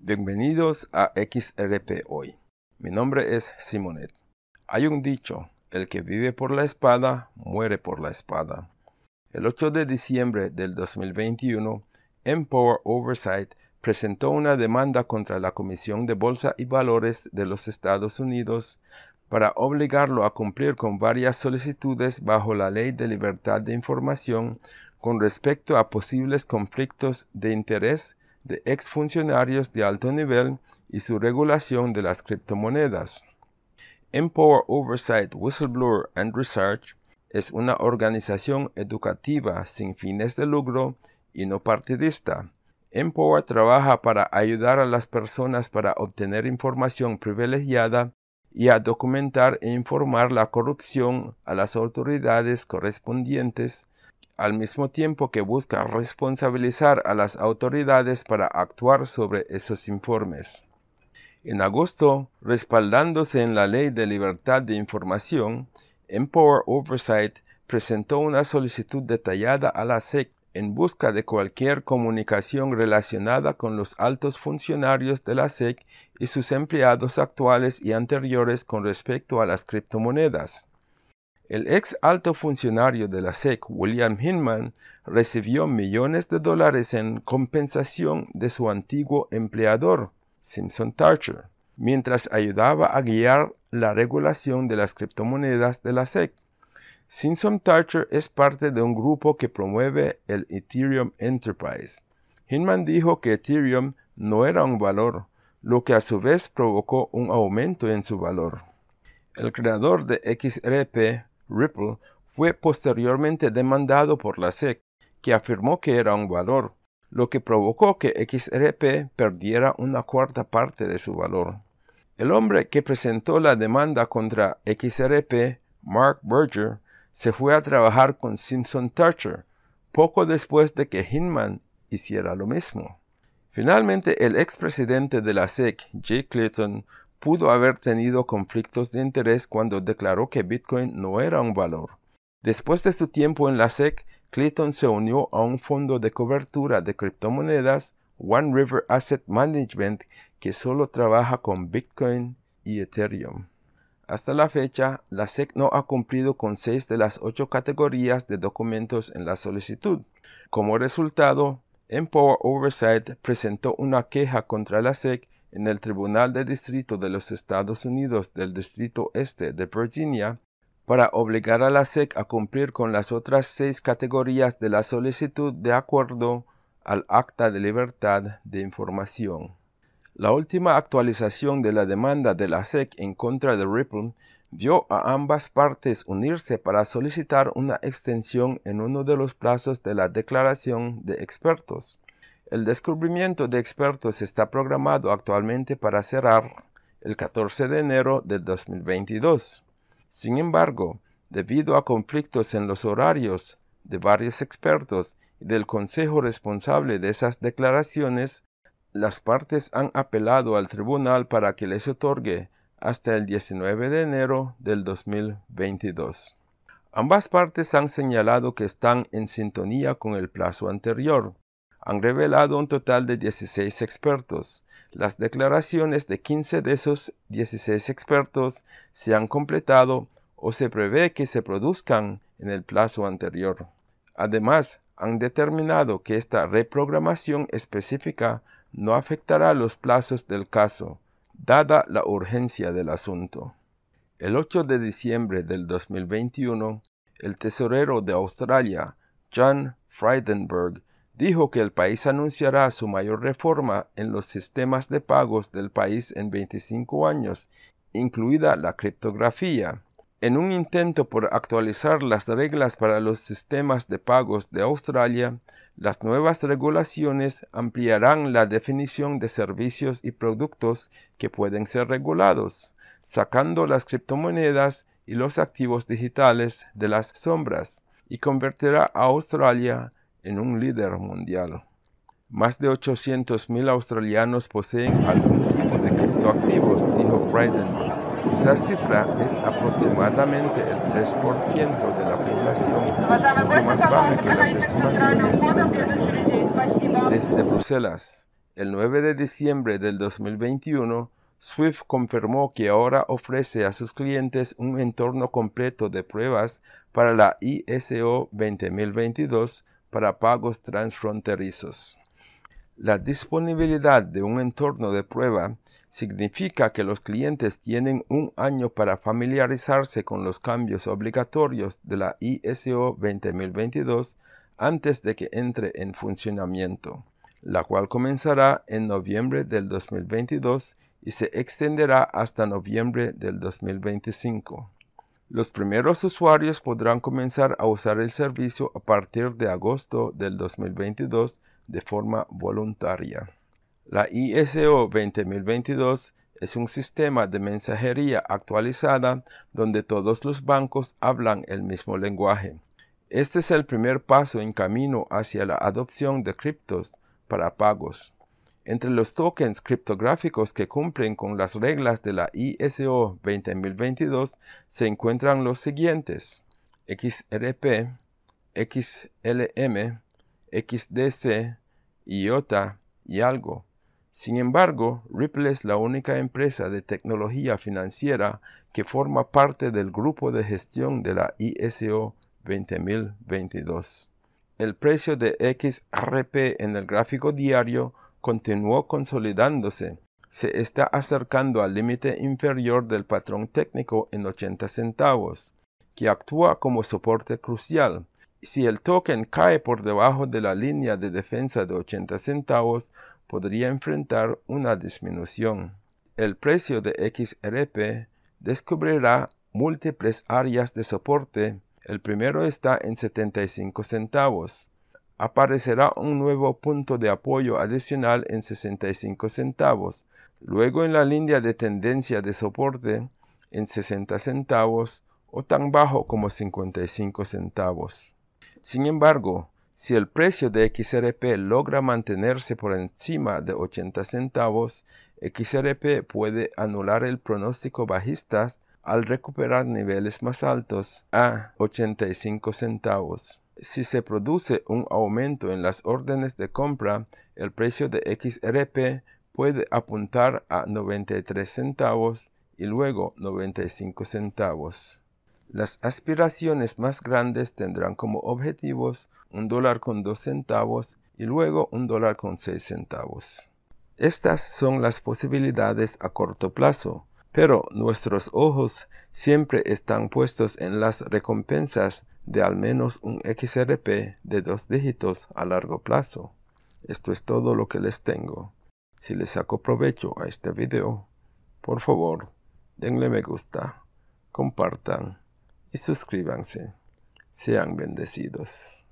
Bienvenidos a XRP Hoy. Mi nombre es Simonet. Hay un dicho, el que vive por la espada, muere por la espada. El 8 de diciembre del 2021, Empower Oversight presentó una demanda contra la Comisión de Bolsa y Valores de los Estados Unidos para obligarlo a cumplir con varias solicitudes bajo la Ley de Libertad de Información con respecto a posibles conflictos de interés de exfuncionarios de alto nivel y su regulación de las criptomonedas. Empower Oversight Whistleblower and Research es una organización educativa sin fines de lucro y no partidista. Empower trabaja para ayudar a las personas para obtener información privilegiada y a documentar e informar la corrupción a las autoridades correspondientes al mismo tiempo que busca responsabilizar a las autoridades para actuar sobre esos informes. En agosto, respaldándose en la Ley de Libertad de Información, Empower Oversight presentó una solicitud detallada a la SEC en busca de cualquier comunicación relacionada con los altos funcionarios de la SEC y sus empleados actuales y anteriores con respecto a las criptomonedas. El ex alto funcionario de la SEC, William Hinman, recibió millones de dólares en compensación de su antiguo empleador, Simpson Thatcher, mientras ayudaba a guiar la regulación de las criptomonedas de la SEC. Simpson Thatcher es parte de un grupo que promueve el Ethereum Enterprise. Hinman dijo que Ethereum no era un valor, lo que a su vez provocó un aumento en su valor. El creador de XRP, Ripple fue posteriormente demandado por la SEC, que afirmó que era un valor, lo que provocó que XRP perdiera una cuarta parte de su valor. El hombre que presentó la demanda contra XRP, Mark Berger, se fue a trabajar con Simpson Thatcher poco después de que Hinman hiciera lo mismo. Finalmente, el expresidente de la SEC, Jay Clayton, pudo haber tenido conflictos de interés cuando declaró que Bitcoin no era un valor. Después de su tiempo en la SEC, Clayton se unió a un fondo de cobertura de criptomonedas, One River Asset Management, que solo trabaja con Bitcoin y Ethereum. Hasta la fecha, la SEC no ha cumplido con seis de las ocho categorías de documentos en la solicitud. Como resultado, Empower Oversight presentó una queja contra la SEC en el Tribunal de Distrito de los Estados Unidos del Distrito Este de Virginia para obligar a la SEC a cumplir con las otras seis categorías de la solicitud de acuerdo al Acta de Libertad de Información. La última actualización de la demanda de la SEC en contra de Ripple vio a ambas partes unirse para solicitar una extensión en uno de los plazos de la declaración de expertos. El descubrimiento de expertos está programado actualmente para cerrar el 14 de enero del 2022. Sin embargo, debido a conflictos en los horarios de varios expertos y del consejo responsable de esas declaraciones, las partes han apelado al tribunal para que les otorgue hasta el 19 de enero del 2022. Ambas partes han señalado que están en sintonía con el plazo anterior, han revelado un total de 16 expertos. Las declaraciones de 15 de esos 16 expertos se han completado o se prevé que se produzcan en el plazo anterior. Además, han determinado que esta reprogramación específica no afectará los plazos del caso, dada la urgencia del asunto. El 8 de diciembre del 2021, el tesorero de Australia, John Frydenberg, dijo que el país anunciará su mayor reforma en los sistemas de pagos del país en 25 años, incluida la criptografía. En un intento por actualizar las reglas para los sistemas de pagos de Australia, las nuevas regulaciones ampliarán la definición de servicios y productos que pueden ser regulados, sacando las criptomonedas y los activos digitales de las sombras, y convertirá a Australia en un líder mundial. Más de 800.000 australianos poseen algún tipo de criptoactivos, dijo Frieden. Esa cifra es aproximadamente el 3% de la población, mucho más baja que las estimaciones Desde Bruselas, el 9 de diciembre del 2021, Swift confirmó que ahora ofrece a sus clientes un entorno completo de pruebas para la ISO 20022 para pagos transfronterizos. La disponibilidad de un entorno de prueba significa que los clientes tienen un año para familiarizarse con los cambios obligatorios de la ISO 20022 antes de que entre en funcionamiento, la cual comenzará en noviembre del 2022 y se extenderá hasta noviembre del 2025. Los primeros usuarios podrán comenzar a usar el servicio a partir de agosto del 2022 de forma voluntaria. La ISO 20022 es un sistema de mensajería actualizada donde todos los bancos hablan el mismo lenguaje. Este es el primer paso en camino hacia la adopción de criptos para pagos. Entre los tokens criptográficos que cumplen con las reglas de la ISO 20022 se encuentran los siguientes: XRP, XLM, XDC, IOTA y algo. Sin embargo, Ripple es la única empresa de tecnología financiera que forma parte del grupo de gestión de la ISO 20022. El precio de XRP en el gráfico diario continuó consolidándose, se está acercando al límite inferior del patrón técnico en 80 centavos, que actúa como soporte crucial. Si el token cae por debajo de la línea de defensa de 80 centavos, podría enfrentar una disminución. El precio de XRP descubrirá múltiples áreas de soporte. El primero está en 75 centavos, aparecerá un nuevo punto de apoyo adicional en 65 centavos, luego en la línea de tendencia de soporte en 60 centavos o tan bajo como 55 centavos. Sin embargo, si el precio de XRP logra mantenerse por encima de 80 centavos, XRP puede anular el pronóstico bajista al recuperar niveles más altos a 85 centavos. Si se produce un aumento en las órdenes de compra, el precio de XRP puede apuntar a 93 centavos y luego 95 centavos. Las aspiraciones más grandes tendrán como objetivos un dólar con dos centavos y luego un dólar con 6 centavos. Estas son las posibilidades a corto plazo, pero nuestros ojos siempre están puestos en las recompensas de al menos un XRP de dos dígitos a largo plazo. Esto es todo lo que les tengo. Si les saco provecho a este video, por favor, denle me gusta, compartan y suscríbanse. Sean bendecidos.